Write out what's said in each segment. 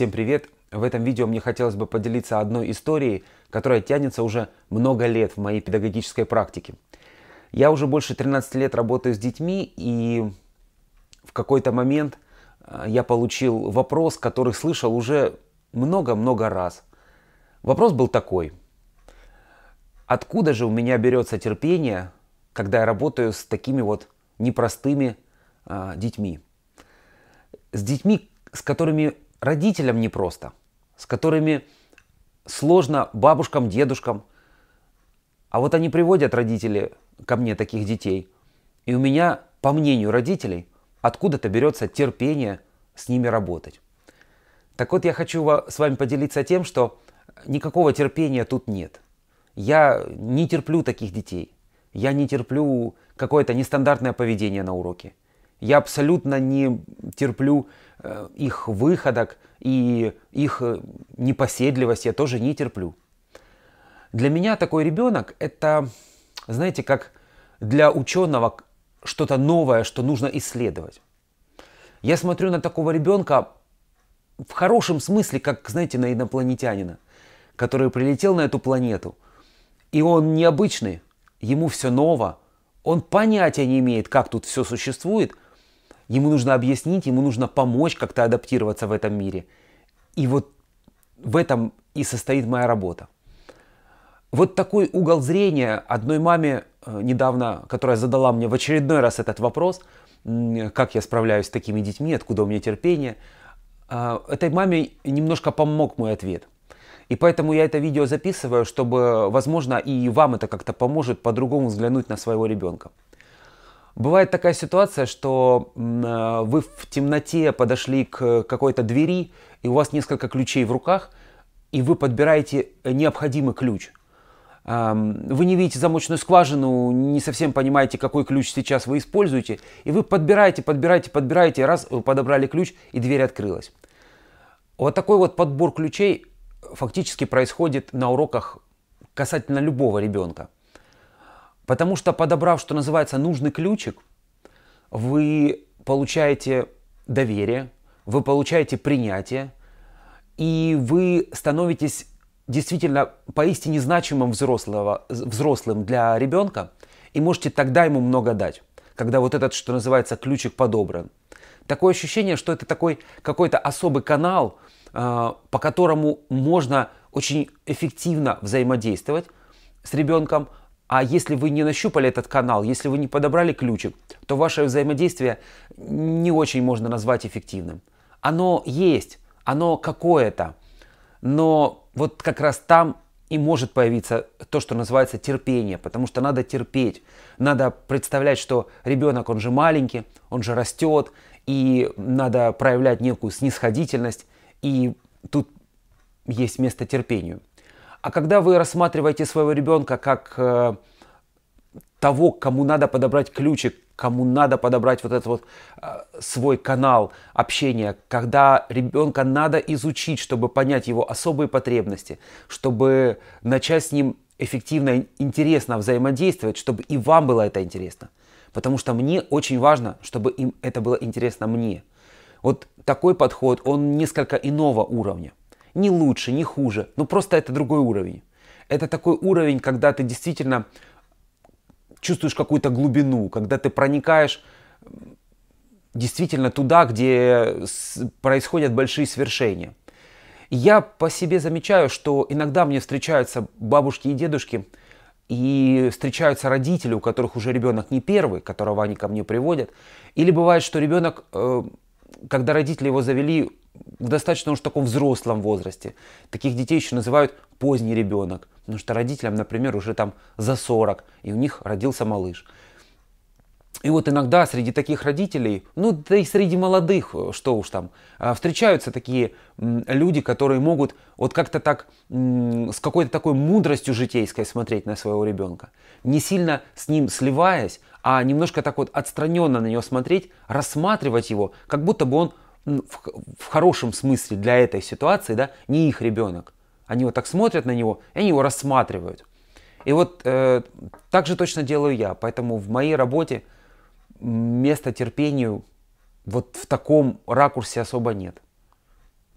Всем привет! В этом видео мне хотелось бы поделиться одной историей, которая тянется уже много лет в моей педагогической практике. Я уже больше 13 лет работаю с детьми, и в какой-то момент э, я получил вопрос, который слышал уже много-много раз. Вопрос был такой. Откуда же у меня берется терпение, когда я работаю с такими вот непростыми а, детьми? С детьми, с которыми родителям непросто, с которыми сложно бабушкам, дедушкам. А вот они приводят родители ко мне таких детей. И у меня, по мнению родителей, откуда-то берется терпение с ними работать. Так вот, я хочу с вами поделиться тем, что никакого терпения тут нет. Я не терплю таких детей. Я не терплю какое-то нестандартное поведение на уроке. Я абсолютно не терплю Э, их выходок и их э, непоседливость я тоже не терплю. Для меня такой ребенок – это, знаете, как для ученого что-то новое, что нужно исследовать. Я смотрю на такого ребенка в хорошем смысле, как, знаете, на инопланетянина, который прилетел на эту планету, и он необычный, ему все ново, он понятия не имеет, как тут все существует – ему нужно объяснить, ему нужно помочь как-то адаптироваться в этом мире. И вот в этом и состоит моя работа. Вот такой угол зрения одной маме э, недавно, которая задала мне в очередной раз этот вопрос, как я справляюсь с такими детьми, откуда у меня терпение, э, этой маме немножко помог мой ответ. И поэтому я это видео записываю, чтобы, возможно, и вам это как-то поможет по-другому взглянуть на своего ребенка. Бывает такая ситуация, что э, вы в темноте подошли к какой-то двери, и у вас несколько ключей в руках, и вы подбираете необходимый ключ. Вы не видите замочную скважину, не совсем понимаете, какой ключ сейчас вы используете, и вы подбираете, подбираете, подбираете, раз вы подобрали ключ, и дверь открылась. Вот такой вот подбор ключей фактически происходит на уроках касательно любого ребенка. Потому что подобрав, что называется, нужный ключик, вы получаете доверие, вы получаете принятие, и вы становитесь действительно поистине значимым взрослого, взрослым для ребенка, и можете тогда ему много дать, когда вот этот, что называется, ключик подобран. Такое ощущение, что это такой какой-то особый канал, э, по которому можно очень эффективно взаимодействовать с ребенком, а если вы не нащупали этот канал, если вы не подобрали ключик, то ваше взаимодействие не очень можно назвать эффективным. Оно есть, оно какое-то, но вот как раз там и может появиться то, что называется терпение, потому что надо терпеть, надо представлять, что ребенок, он же маленький, он же растет, и надо проявлять некую снисходительность, и тут есть место терпению. А когда вы рассматриваете своего ребенка как э, того, кому надо подобрать ключик, кому надо подобрать вот этот вот э, свой канал общения, когда ребенка надо изучить, чтобы понять его особые потребности, чтобы начать с ним эффективно, интересно взаимодействовать, чтобы и вам было это интересно. Потому что мне очень важно, чтобы им это было интересно мне. Вот такой подход, он несколько иного уровня. Не лучше, не хуже, но ну, просто это другой уровень. Это такой уровень, когда ты действительно чувствуешь какую-то глубину, когда ты проникаешь действительно туда, где происходят большие свершения. Я по себе замечаю, что иногда мне встречаются бабушки и дедушки, и встречаются родители, у которых уже ребенок не первый, которого они ко мне приводят. Или бывает, что ребенок, э, когда родители его завели, в достаточно уж таком взрослом возрасте. Таких детей еще называют поздний ребенок, потому что родителям, например, уже там за 40, и у них родился малыш. И вот иногда среди таких родителей, ну да и среди молодых, э, что уж там, э, встречаются такие люди, которые могут вот как-то так с какой-то такой мудростью житейской смотреть на своего ребенка. Не сильно с ним сливаясь, а немножко так вот отстраненно на него смотреть, рассматривать его, как будто бы он в, в хорошем смысле для этой ситуации, да, не их ребенок. Они вот так смотрят на него, и они его рассматривают. И вот э, так же точно делаю я. Поэтому в моей работе места терпению вот в таком ракурсе особо нет.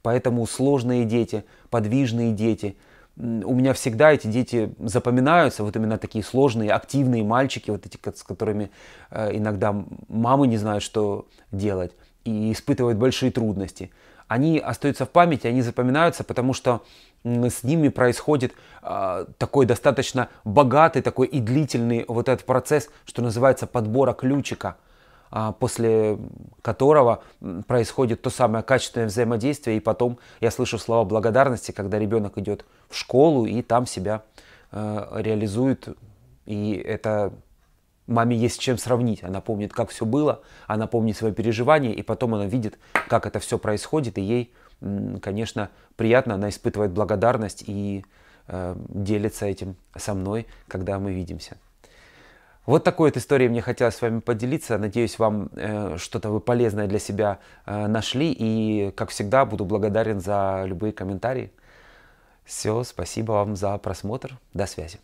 Поэтому сложные дети, подвижные дети. У меня всегда эти дети запоминаются, вот именно такие сложные, активные мальчики, вот эти, с которыми э, иногда мамы не знают, что делать и испытывают большие трудности, они остаются в памяти, они запоминаются, потому что с ними происходит э, такой достаточно богатый, такой и длительный вот этот процесс, что называется подбора ключика, э, после которого происходит то самое качественное взаимодействие, и потом я слышу слова благодарности, когда ребенок идет в школу и там себя э, реализует, и это Маме есть чем сравнить. Она помнит, как все было, она помнит свои переживания, и потом она видит, как это все происходит, и ей, конечно, приятно, она испытывает благодарность и э, делится этим со мной, когда мы видимся. Вот такой вот историей мне хотелось с вами поделиться. Надеюсь, вам э, что-то вы полезное для себя э, нашли. И, как всегда, буду благодарен за любые комментарии. Все, спасибо вам за просмотр. До связи.